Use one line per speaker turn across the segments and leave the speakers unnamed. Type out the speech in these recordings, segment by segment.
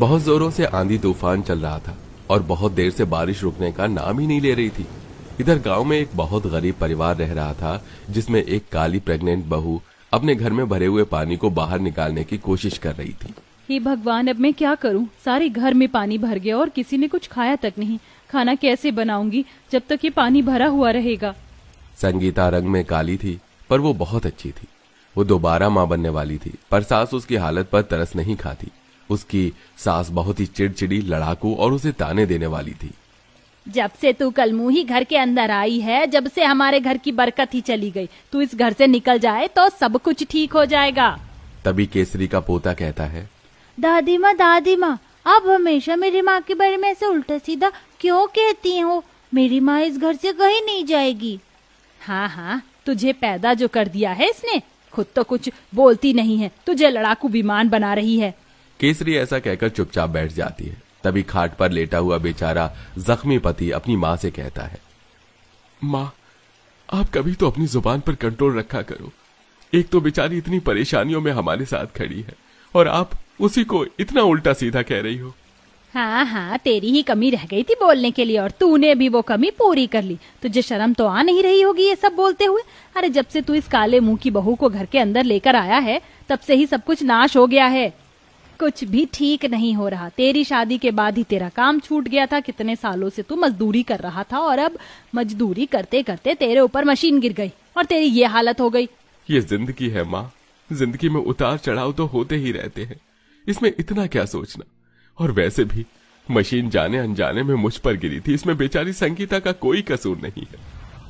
बहुत जोरों से आंधी तूफान चल रहा था और बहुत देर से बारिश रुकने का नाम ही नहीं ले रही थी इधर गांव में एक बहुत गरीब परिवार रह रहा था जिसमें एक काली प्रेग्नेंट बहू अपने घर में भरे हुए पानी को बाहर निकालने की कोशिश कर रही थी
हे भगवान अब मैं क्या करूं? सारे घर में पानी भर गया और किसी ने कुछ खाया तक नहीं खाना कैसे बनाऊंगी जब तक ये पानी भरा हुआ रहेगा
संगीता रंग में काली थी पर वो बहुत अच्छी थी वो दोबारा माँ बनने वाली थी पर सास उसकी हालत पर तरस नहीं खाती उसकी सास बहुत ही चिड़चिड़ी लड़ाकू और उसे ताने देने वाली थी
जब से तू कल मुँह ही घर के अंदर आई है जब से हमारे घर की बरकत ही चली गई तू इस घर से निकल जाए तो सब कुछ ठीक हो जाएगा
तभी केसरी का पोता कहता है
दादी माँ दादी माँ आप हमेशा मेरी माँ के बारे में ऐसे उल्टा सीधा क्यों कहती हो मेरी माँ इस घर से कहीं नहीं जाएगी हाँ हाँ तुझे पैदा जो कर दिया है इसने खुद तो कुछ बोलती नहीं है तुझे लड़ाकू विमान बना रही है
केसरी ऐसा कहकर चुपचाप बैठ जाती है तभी खाट पर लेटा हुआ बेचारा जख्मी पति अपनी मां से कहता है मां आप कभी तो अपनी जुबान पर कंट्रोल रखा करो एक तो बेचारी इतनी परेशानियों में हमारे साथ खड़ी है और आप उसी को इतना उल्टा सीधा कह रही हो
हाँ हाँ तेरी ही कमी रह गई थी बोलने के लिए और तूने भी वो कमी पूरी कर ली तुझे शर्म तो आ नहीं रही होगी ये सब बोलते हुए अरे जब से तू इस काले मुंह की बहू को घर के अंदर लेकर आया है तब से ही सब कुछ नाश हो गया है कुछ भी ठीक नहीं हो रहा तेरी शादी के बाद ही तेरा काम छूट गया था कितने सालों से तू मजदूरी कर रहा था और अब मजदूरी करते करते तेरे ऊपर मशीन गिर गई और तेरी ये हालत हो गई
ये जिंदगी है माँ जिंदगी में उतार चढ़ाव तो होते ही रहते हैं इसमें इतना क्या सोचना और वैसे भी मशीन जाने अनजाने में मुझ पर गिरी थी इसमें बेचारी संगीता का कोई कसूर नहीं है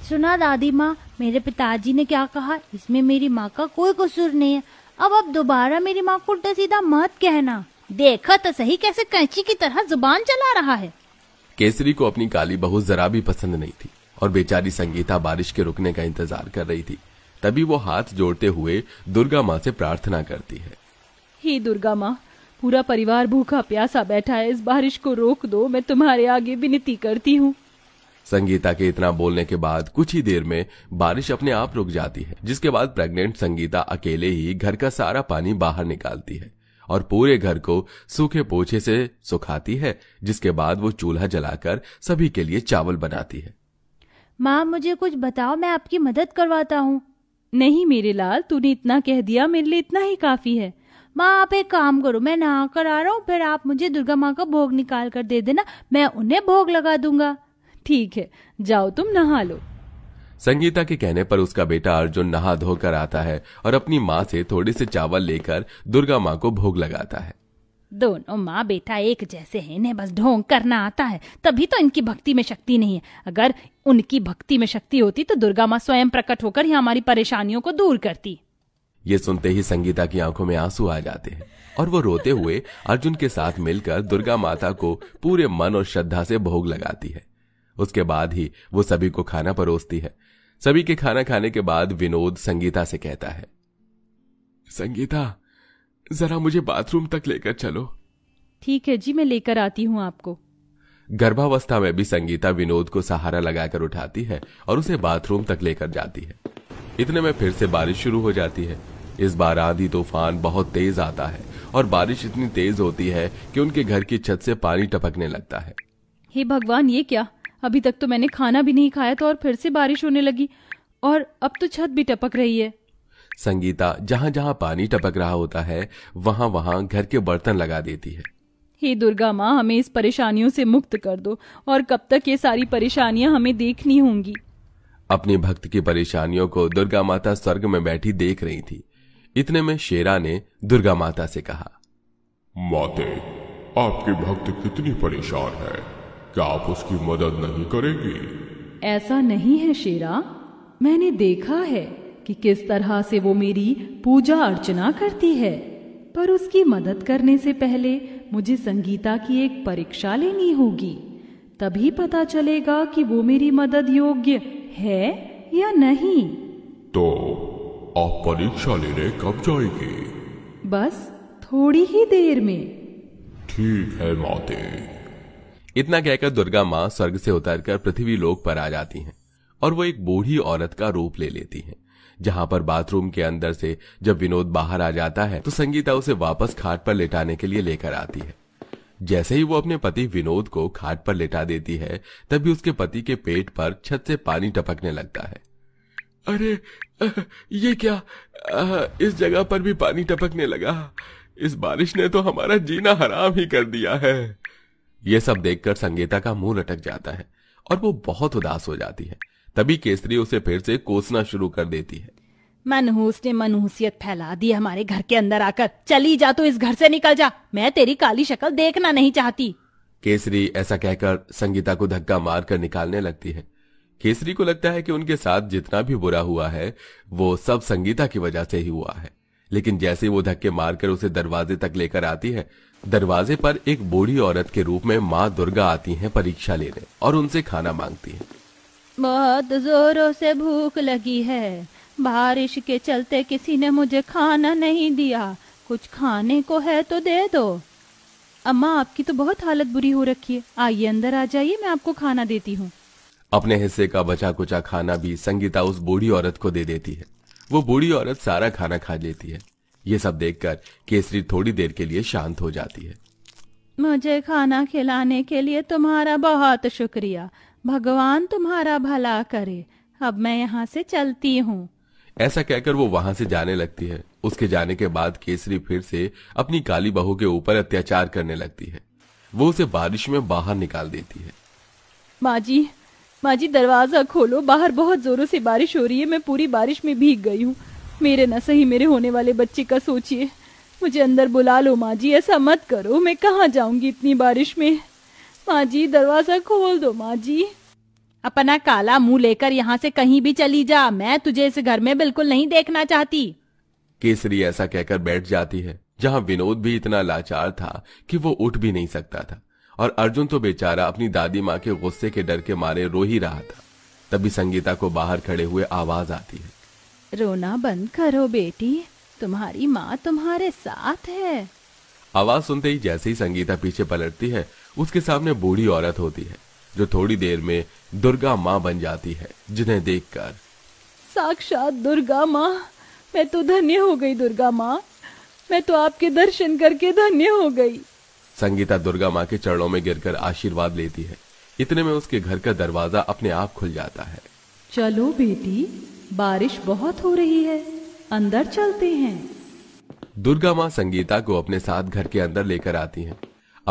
सुना दादी माँ मेरे पिताजी ने क्या कहा इसमें मेरी माँ का कोई कसूर नहीं है अब आप दोबारा मेरी माँ को उल्टा सीधा मत कहना देखा तो सही कैसे कैंची की तरह जुबान चला रहा है
केसरी को अपनी काली बहू जरा भी पसंद नहीं थी और बेचारी संगीता बारिश के रुकने का इंतजार कर रही थी तभी वो हाथ जोड़ते हुए दुर्गा माँ से प्रार्थना करती है
ही दुर्गा माँ पूरा परिवार भूखा प्यासा बैठा है इस बारिश को रोक दो मैं तुम्हारे आगे विनती करती हूँ
संगीता के इतना बोलने के बाद कुछ ही देर में बारिश अपने आप रुक जाती है जिसके बाद प्रेग्नेंट संगीता अकेले ही घर का सारा पानी बाहर निकालती है और पूरे घर को सूखे पोछे से सुखाती है जिसके बाद वो चूल्हा जलाकर सभी के लिए चावल बनाती है
माँ मुझे कुछ बताओ मैं आपकी मदद करवाता हूँ नहीं मेरे लाल तूने इतना कह दिया मेरे लिए इतना ही काफी है माँ आप एक काम करो मैं नहा कर आ रहा हूँ फिर आप मुझे दुर्गा माँ का भोग निकाल कर दे देना मैं उन्हें भोग लगा दूंगा ठीक है जाओ तुम नहा लो
संगीता के कहने पर उसका बेटा अर्जुन नहा धोकर आता है और अपनी माँ से थोड़े से चावल लेकर दुर्गा माँ को भोग लगाता है
दोनों माँ बेटा एक जैसे हैं इन्हें बस ढोंग करना आता है तभी तो इनकी भक्ति में शक्ति नहीं है अगर उनकी भक्ति में शक्ति होती तो दुर्गा माँ स्वयं प्रकट होकर ही हमारी परेशानियों को दूर करती
ये सुनते ही संगीता की आंखों में आंसू आ जाते हैं और वो रोते हुए अर्जुन के साथ मिलकर दुर्गा माता को पूरे मन और श्रद्धा से भोग लगाती है उसके बाद ही वो सभी को खाना परोसती है सभी के खाना खाने के बाद विनोद संगीता से कहता है संगीता जरा मुझे बाथरूम तक लेकर चलो
ठीक है जी मैं लेकर आती हूँ आपको
गर्भावस्था में भी संगीता विनोद को सहारा लगाकर उठाती है और उसे बाथरूम तक लेकर जाती है इतने में फिर से बारिश शुरू हो जाती है इस बार आंधी तूफान बहुत तेज आता है और बारिश इतनी तेज होती है कि उनके घर की छत से पानी टपकने लगता है
हे भगवान ये क्या अभी तक तो मैंने खाना भी नहीं खाया था और फिर से बारिश होने लगी और अब तो छत भी टपक रही है
संगीता जहाँ जहाँ पानी टपक रहा होता है वहाँ वहाँ घर के बर्तन लगा देती है
हे दुर्गा माँ हमें इस परेशानियों से मुक्त कर दो और कब तक ये सारी परेशानियाँ हमें देखनी होंगी
अपने भक्त की परेशानियों को दुर्गा माता स्वर्ग में बैठी देख रही थी इतने में शेरा ने दुर्गा माता से कहा माते आपके भक्त कितनी परेशान है क्या आप उसकी मदद नहीं करेंगे
ऐसा नहीं है शेरा मैंने देखा है कि किस तरह से वो मेरी पूजा अर्चना करती है पर उसकी मदद करने से पहले मुझे संगीता की एक परीक्षा लेनी होगी तभी पता चलेगा कि वो मेरी मदद योग्य है या नहीं
तो आप परीक्षा लेने कब जाएगी
बस थोड़ी ही देर में
ठीक है माते इतना कहकर दुर्गा माँ स्वर्ग से उतरकर पृथ्वी लोक पर आ जाती हैं और वो एक बूढ़ी औरत का रूप ले लेती हैं जहां पर बाथरूम के अंदर से जब विनोद बाहर आ जाता है तो संगीता उसे वापस खाट पर लेटाने के लिए लेकर आती है जैसे ही वो अपने पति विनोद को खाट पर लेटा देती है तभी उसके पति के पेट पर छत से पानी टपकने लगता है अरे ये क्या इस जगह पर भी पानी टपकने लगा इस बारिश ने तो हमारा जीना हराम ही कर दिया है ये सब देखकर संगीता का मुंह लटक जाता है और वो बहुत उदास हो जाती है तभी केसरी उसे फिर से कोसना शुरू कर देती है
मनहूस ने मनहूसियत फैला दी हमारे घर के अंदर आकर चली जा तो इस घर से निकल जा मैं तेरी काली शक्ल देखना नहीं चाहती
केसरी ऐसा कहकर संगीता को धक्का मार कर निकालने लगती है केसरी को लगता है कि उनके साथ जितना भी बुरा हुआ है वो सब संगीता की वजह से ही हुआ है लेकिन जैसे वो धक्के मारकर उसे दरवाजे तक लेकर आती है दरवाजे पर एक बूढ़ी औरत के रूप में माँ दुर्गा आती हैं परीक्षा लेने और उनसे खाना मांगती है
बहुत जोरों से भूख लगी है बारिश के चलते किसी ने मुझे खाना नहीं दिया कुछ खाने को है तो दे दो अम्मा आपकी तो बहुत हालत बुरी हो रखी है आइए अंदर आ जाइए मैं आपको खाना देती हूँ
अपने हिस्से का बचा कुचा खाना भी संगीता उस बूढ़ी औरत को दे देती है वो बूढ़ी औरत सारा खाना खा लेती है ये सब देखकर केसरी थोड़ी देर के लिए शांत हो जाती है
मुझे खाना खिलाने के लिए तुम्हारा बहुत शुक्रिया भगवान तुम्हारा भला करे अब मैं यहाँ से चलती हूँ
ऐसा कहकर वो वहाँ से जाने लगती है उसके जाने के बाद केसरी फिर से अपनी काली बहू के ऊपर अत्याचार करने लगती है वो उसे बारिश में बाहर निकाल देती है
बाजी माँ जी दरवाजा खोलो बाहर बहुत जोरों से बारिश हो रही है मैं पूरी बारिश में भीग गई हूँ मेरे न सही मेरे होने वाले बच्चे का सोचिए मुझे अंदर बुला लो माँ जी ऐसा मत करो मैं कहाँ जाऊंगी इतनी बारिश में माँ जी दरवाजा खोल दो माँ जी अपना काला मुंह लेकर यहाँ से कहीं भी चली जा मैं तुझे इस घर में बिल्कुल नहीं देखना चाहती
केसरी ऐसा कहकर बैठ जाती है जहाँ विनोद भी इतना लाचार था कि वो उठ भी नहीं सकता था और अर्जुन तो बेचारा अपनी दादी माँ के गुस्से के डर के मारे रो ही रहा था तभी संगीता को बाहर खड़े हुए आवाज आती है
रोना बंद करो बेटी तुम्हारी माँ तुम्हारे साथ है
आवाज सुनते ही जैसे ही संगीता पीछे पलटती है उसके सामने बूढ़ी औरत होती है जो थोड़ी देर में दुर्गा माँ बन जाती है जिन्हें देखकर
साक्षात दुर्गा माँ मैं तो धन्य हो गई दुर्गा माँ मैं तो आपके दर्शन करके धन्य हो गई
संगीता दुर्गा माँ के चरणों में गिरकर आशीर्वाद लेती है इतने में उसके घर का दरवाजा अपने आप खुल जाता है
चलो बेटी बारिश बहुत हो रही है अंदर चलते हैं
दुर्गा माँ संगीता को अपने साथ घर के अंदर लेकर आती हैं।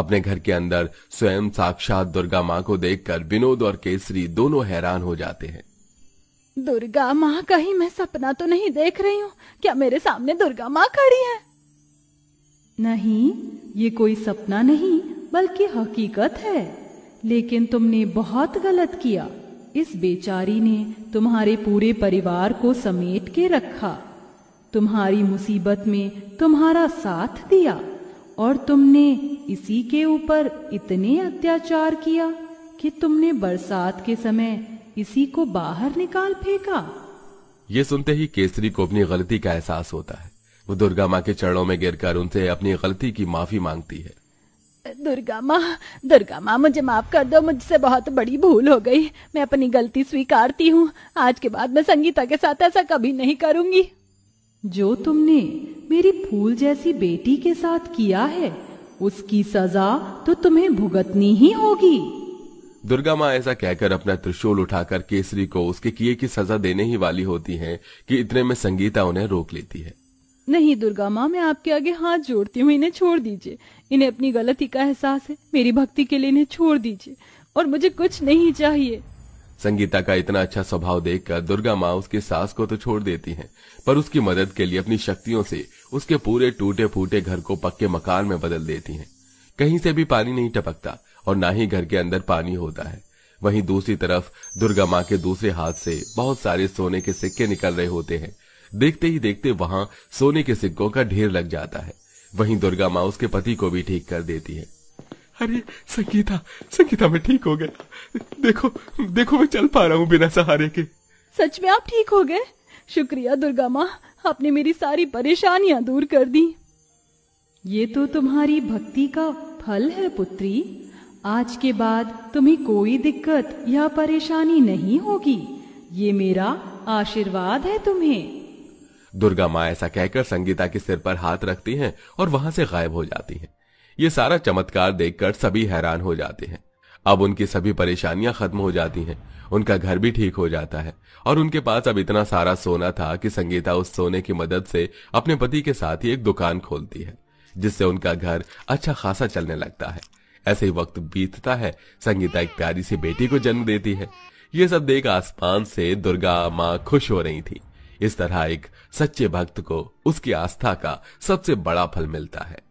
अपने घर के अंदर स्वयं साक्षात दुर्गा माँ को देखकर विनोद और केसरी दोनों हैरान हो जाते हैं
दुर्गा माँ कहीं मैं सपना तो नहीं देख रही हूँ क्या मेरे सामने दुर्गा माँ खड़ी है नहीं ये कोई सपना नहीं बल्कि हकीकत है लेकिन तुमने बहुत गलत किया इस बेचारी ने तुम्हारे पूरे परिवार को समेट के रखा तुम्हारी मुसीबत में तुम्हारा साथ दिया और तुमने इसी के ऊपर इतने अत्याचार किया कि तुमने बरसात के समय इसी को बाहर निकाल फेंका
ये सुनते ही केसरी को अपनी गलती का एहसास होता है वो दुर्गा माँ के चरणों में गिरकर उनसे अपनी गलती की माफी मांगती है
दुर्गा माँ दुर्गा माँ मुझे माफ कर दो मुझसे बहुत बड़ी भूल हो गई मैं अपनी गलती स्वीकारती हूँ आज के बाद मैं संगीता के साथ ऐसा कभी नहीं करूँगी जो तुमने मेरी फूल जैसी बेटी के साथ किया है उसकी सजा तो तुम्हें भुगतनी ही होगी
दुर्गा माँ ऐसा कहकर अपना त्रिशूल उठाकर केसरी को उसके किए की सजा देने ही वाली होती है कि इतने में संगीता उन्हें रोक लेती है
नहीं दुर्गा माँ मैं आपके आगे हाथ जोड़ती हूँ इन्हें छोड़ दीजिए इन्हें अपनी गलती का एहसास है मेरी भक्ति के लिए इन्हें छोड़ दीजिए और मुझे कुछ नहीं चाहिए
संगीता का इतना अच्छा स्वभाव देखकर दुर्गा माँ उसकी सास को तो छोड़ देती हैं, पर उसकी मदद के लिए अपनी शक्तियों से उसके पूरे टूटे फूटे घर को पक्के मकान में बदल देती हैं। कहीं से भी पानी नहीं टपकता और ना ही घर के अंदर पानी होता है वहीं दूसरी तरफ दुर्गा माँ के दूसरे हाथ से बहुत सारे सोने के सिक्के निकल रहे होते हैं देखते ही देखते वहां सोने के सिक्कों का ढेर लग जाता है वहीं दुर्गा माँ उसके पति को भी ठीक कर देती है अरे संगीता संगीता मैं ठीक हो गया देखो देखो मैं चल पा रहा हूँ बिना सहारे के
सच में आप ठीक हो गए शुक्रिया दुर्गा माँ आपने मेरी सारी परेशानियाँ दूर कर दी ये तो तुम्हारी भक्ति का फल है पुत्री आज के बाद तुम्हें कोई दिक्कत या परेशानी नहीं होगी ये मेरा आशीर्वाद है तुम्हें
दुर्गा माँ ऐसा कहकर संगीता के सिर पर हाथ रखती हैं और वहां से गायब हो जाती हैं। ये सारा चमत्कार देखकर सभी हैरान हो जाते हैं अब उनकी सभी परेशानियां खत्म हो जाती हैं उनका घर भी ठीक हो जाता है और उनके पास अब इतना सारा सोना था कि संगीता उस सोने की मदद से अपने पति के साथ ही एक दुकान खोलती है जिससे उनका घर अच्छा खासा चलने लगता है ऐसे ही वक्त बीतता है संगीता एक प्यारी सी बेटी को जन्म देती है ये सब देख आसमान से दुर्गा माँ खुश हो रही थी इस तरह एक सच्चे भक्त को उसकी आस्था का सबसे बड़ा फल मिलता है